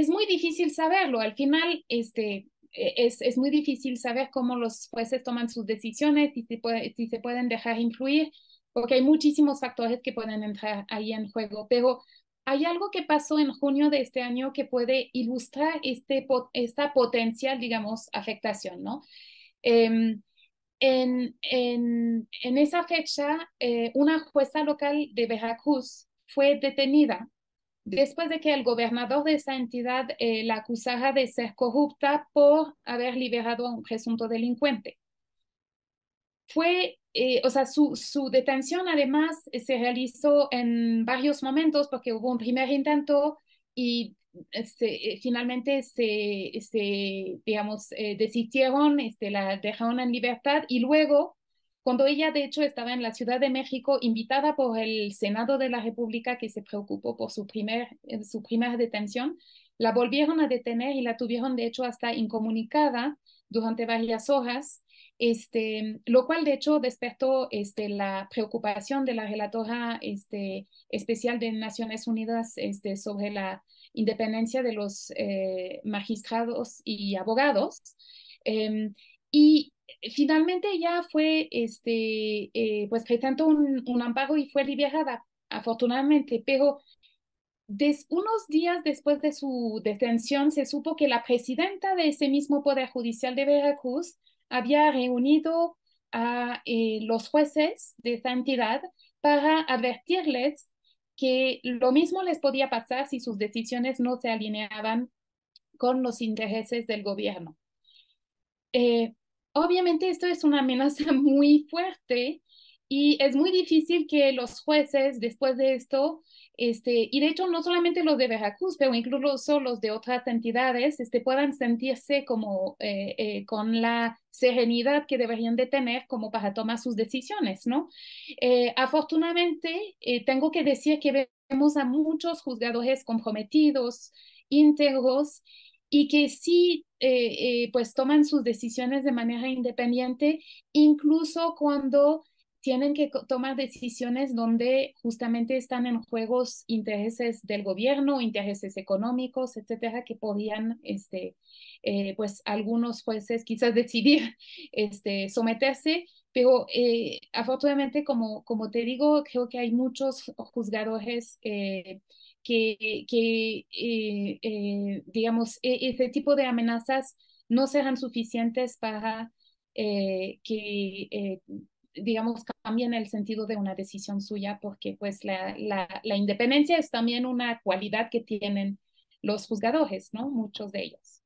es muy difícil saberlo. Al final, este, e, es, muy difícil saber cómo los jueces toman sus decisiones, y si se pueden dejar influir, porque hay muchísimos factores que pueden entrar ahí en juego. Pero hay algo que pasó en junio de este año que puede ilustrar este, esta potencial, digamos, afectación, ¿no? Em, en, esa fecha, eh, una jueza local de Veracruz fue detenida después de que el gobernador de esa entidad eh, la acusara de ser corrupta por haber liberado a un presunto delincuente. Fue, eh, o sea, su, detención además eh, se realizó en varios momentos porque hubo un primer intento y finalmente se, se digamos, desistieron, este, la dejaron en libertad y luego cuando ella de hecho estaba en la Ciudad de México invitada por el Senado de la República que se preocupó por su, primer, eh, su primera detención, la volvieron a detener y la tuvieron de hecho hasta incomunicada durante varias horas, este, lo cual de hecho despertó este, la preocupación de la relatora este, especial de Naciones Unidas este, sobre la independencia de los eh, magistrados y abogados. Em, y eh, finalmente ya fue, este, eh, pues presentó un, amparo y fue liberada, afortunadamente, pero unos días después de su detención se supo que la presidenta de ese mismo Poder Judicial de Veracruz había reunido a eh, los jueces de esa entidad para advertirles que lo mismo les podía pasar si sus decisiones no se alineaban con los intereses del gobierno. Obviamente esto es una amenaza muy fuerte y es muy difícil que los jueces después de esto, este, y de hecho no solamente los de Veracruz, pero incluso los de otras entidades, este, puedan sentirse como eh, eh, con la serenidad que deberían de tener como para tomar sus decisiones, ¿no? Eh, afortunadamente, tengo que decir que vemos a muchos juzgadores comprometidos, íntegros y que sí, eh, eh, pues toman sus decisiones de manera independiente, incluso cuando tienen que tomar decisiones donde justamente están en juegos intereses del gobierno, intereses económicos, etcétera, que podían, este, eh, pues algunos jueces quizás decidir este, someterse, pero eh, afortunadamente, como, como te digo, creo que hay muchos juzgadores eh, que, que eh, digamos, e-, ese tipo de amenazas no serán suficientes para que digamos, cambien el sentido de una decisión suya, porque pues la, la, independencia es también una cualidad que tienen los juzgadores, ¿no? Muchos de ellos.